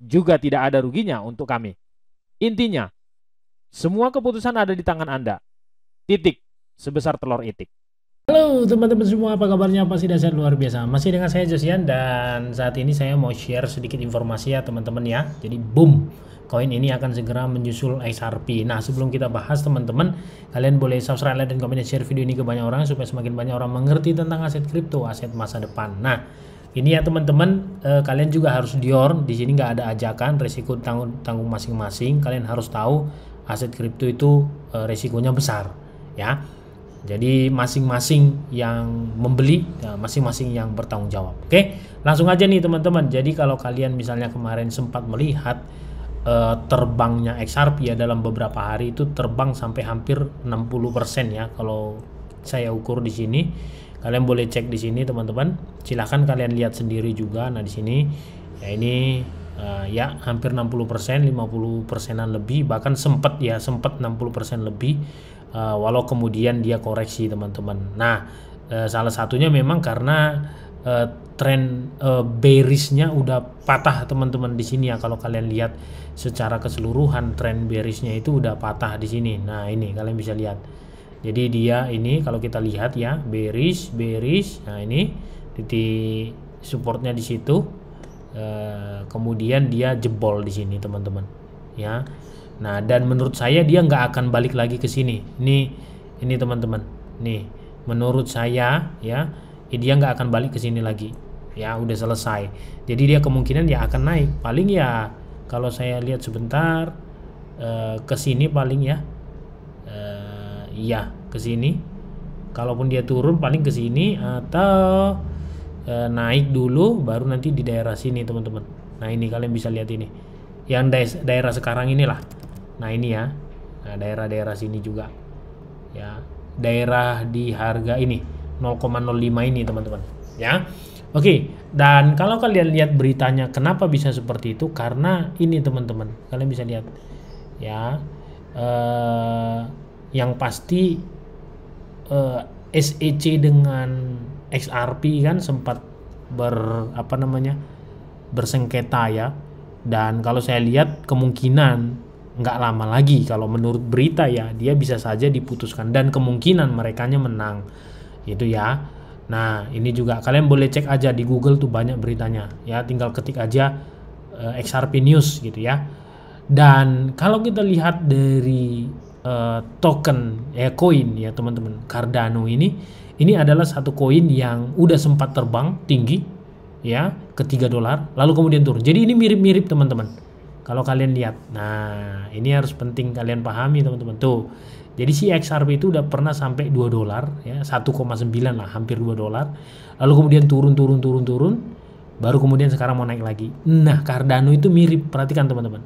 juga tidak ada ruginya untuk kami. Intinya, semua keputusan ada di tangan Anda. Titik, sebesar telur itik. Halo teman-teman semua, apa kabarnya? Pasti dasar luar biasa. Masih dengan saya Josian dan saat ini saya mau share sedikit informasi ya teman-teman ya. Jadi boom, koin ini akan segera menyusul XRP. Nah sebelum kita bahas teman-teman, kalian boleh subscribe, dan komen, dan share video ini ke banyak orang supaya semakin banyak orang mengerti tentang aset kripto, aset masa depan. Nah ini ya teman-teman, eh, kalian juga harus dior. Di sini nggak ada ajakan, resiko tanggung tanggung masing-masing. Kalian harus tahu aset kripto itu eh, resikonya besar, ya. Jadi masing-masing yang membeli, ya, masing-masing yang bertanggung jawab. Oke, langsung aja nih teman-teman. Jadi kalau kalian misalnya kemarin sempat melihat eh, terbangnya XRP ya dalam beberapa hari itu terbang sampai hampir 60% ya kalau saya ukur di sini Kalian boleh cek di sini teman-teman. Silahkan kalian lihat sendiri juga. Nah di sini ya ini uh, ya hampir 60% persen, 50 persenan lebih bahkan sempat ya sempat 60% persen lebih uh, walau kemudian dia koreksi teman-teman. Nah uh, salah satunya memang karena uh, tren uh, bearish udah patah teman-teman di sini ya kalau kalian lihat secara keseluruhan tren bearishnya itu udah patah di sini. Nah, ini kalian bisa lihat. Jadi dia ini kalau kita lihat ya bearish, bearish. Nah ini titik supportnya di situ. E, kemudian dia jebol di sini teman-teman. Ya. Nah dan menurut saya dia nggak akan balik lagi ke sini. Ini ini teman-teman. Nih menurut saya ya dia nggak akan balik ke sini lagi. Ya udah selesai. Jadi dia kemungkinan dia ya akan naik. Paling ya kalau saya lihat sebentar e, ke sini paling ya iya ke sini kalaupun dia turun paling ke sini atau e, naik dulu baru nanti di daerah sini teman-teman nah ini kalian bisa lihat ini yang da daerah sekarang inilah nah ini ya nah, daerah-daerah sini juga ya daerah di harga ini 0,05 ini teman-teman ya oke dan kalau kalian lihat beritanya kenapa bisa seperti itu karena ini teman-teman kalian bisa lihat ya eh, yang pasti uh, eh, SEC dengan XRP kan sempat ber apa namanya bersengketa ya dan kalau saya lihat kemungkinan nggak lama lagi kalau menurut berita ya dia bisa saja diputuskan dan kemungkinan nya menang itu ya nah ini juga kalian boleh cek aja di Google tuh banyak beritanya ya tinggal ketik aja e, eh, XRP news gitu ya dan kalau kita lihat dari uh, token ya koin ya teman-teman Cardano ini ini adalah satu koin yang udah sempat terbang tinggi ya ke 3 dolar lalu kemudian turun. Jadi ini mirip-mirip teman-teman. Kalau kalian lihat. Nah, ini harus penting kalian pahami teman-teman tuh. Jadi si XRP itu udah pernah sampai 2 dolar ya, 1,9 lah, hampir 2 dolar. Lalu kemudian turun turun turun turun baru kemudian sekarang mau naik lagi. Nah, Cardano itu mirip, perhatikan teman-teman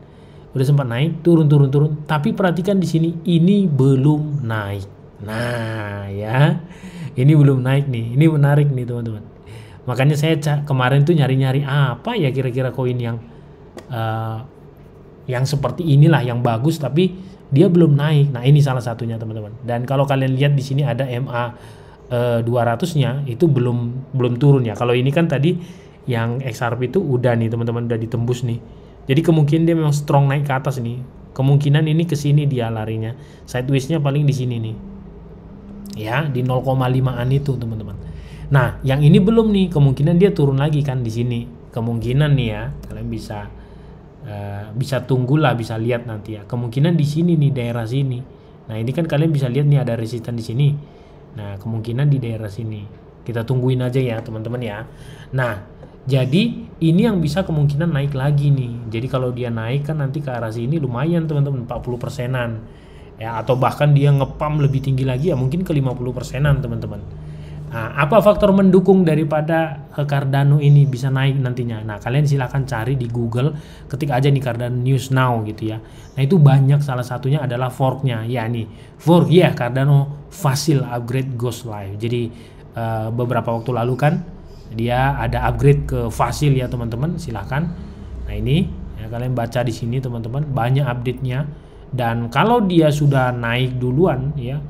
udah sempat naik, turun, turun, turun. Tapi perhatikan di sini, ini belum naik. Nah, ya, ini belum naik nih. Ini menarik nih, teman-teman. Makanya saya kemarin tuh nyari-nyari apa ya kira-kira koin yang uh, yang seperti inilah yang bagus, tapi dia belum naik. Nah, ini salah satunya, teman-teman. Dan kalau kalian lihat di sini ada MA uh, eh, 200-nya itu belum belum turun ya. Kalau ini kan tadi yang XRP itu udah nih, teman-teman, udah ditembus nih jadi kemungkinan dia memang strong naik ke atas nih. Kemungkinan ini ke sini dia larinya. sidewaysnya paling di sini nih. Ya, di 0,5an itu, teman-teman. Nah, yang ini belum nih, kemungkinan dia turun lagi kan di sini. Kemungkinan nih ya, kalian bisa uh, bisa tunggulah, bisa lihat nanti ya. Kemungkinan di sini nih daerah sini. Nah, ini kan kalian bisa lihat nih ada resisten di sini. Nah, kemungkinan di daerah sini. Kita tungguin aja ya, teman-teman ya. Nah, jadi ini yang bisa kemungkinan naik lagi nih. Jadi kalau dia naik kan nanti ke arah sini lumayan teman-teman 40 persenan. Ya, atau bahkan dia ngepam lebih tinggi lagi ya mungkin ke 50 persenan teman-teman. Nah, apa faktor mendukung daripada eh, Cardano ini bisa naik nantinya? Nah, kalian silahkan cari di Google, ketik aja nih Cardano News Now gitu ya. Nah, itu banyak salah satunya adalah forknya, yakni fork ya Cardano Fasil Upgrade Ghost Live. Jadi, uh, beberapa waktu lalu kan dia ada upgrade ke fasil ya teman-teman silahkan nah ini ya, kalian baca di sini teman-teman banyak update nya dan kalau dia sudah naik duluan ya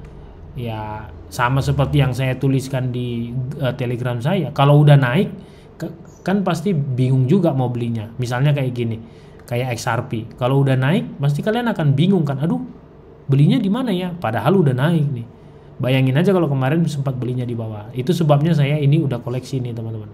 ya sama seperti yang saya tuliskan di uh, telegram saya kalau udah naik ke, kan pasti bingung juga mau belinya misalnya kayak gini kayak XRP kalau udah naik pasti kalian akan bingung kan aduh belinya di mana ya padahal udah naik nih Bayangin aja kalau kemarin sempat belinya di bawah. Itu sebabnya saya ini udah koleksi nih teman-teman.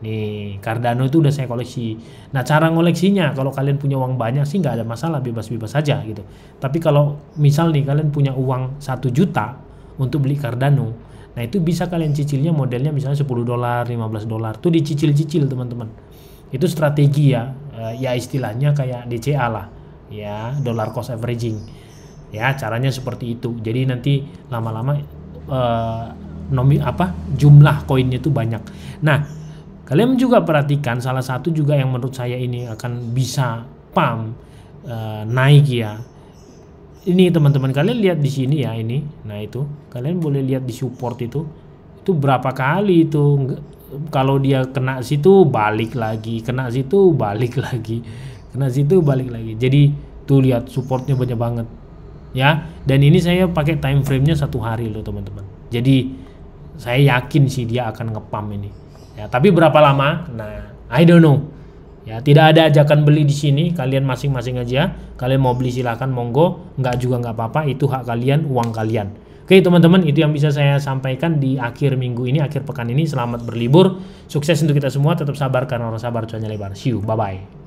Nih, Cardano itu udah saya koleksi. Nah, cara ngoleksinya kalau kalian punya uang banyak sih nggak ada masalah, bebas-bebas saja gitu. Tapi kalau misal nih kalian punya uang satu juta untuk beli Cardano, nah itu bisa kalian cicilnya modelnya misalnya 10 dolar, 15 dolar. tuh dicicil-cicil, teman-teman. Itu strategi ya. Eh, ya istilahnya kayak DCA lah. Ya, dollar cost averaging ya caranya seperti itu jadi nanti lama-lama eh, nomi apa jumlah koinnya itu banyak nah kalian juga perhatikan salah satu juga yang menurut saya ini akan bisa pam eh, naik ya ini teman-teman kalian lihat di sini ya ini nah itu kalian boleh lihat di support itu itu berapa kali itu kalau dia kena situ balik lagi kena situ balik lagi kena situ balik lagi jadi tuh lihat supportnya banyak banget ya dan ini saya pakai time frame-nya satu hari loh teman-teman jadi saya yakin sih dia akan ngepam ini ya tapi berapa lama nah I don't know ya tidak ada ajakan beli di sini kalian masing-masing aja kalian mau beli silahkan monggo nggak juga nggak apa-apa itu hak kalian uang kalian oke teman-teman itu yang bisa saya sampaikan di akhir minggu ini akhir pekan ini selamat berlibur sukses untuk kita semua tetap sabar karena orang sabar cuannya lebar see you bye bye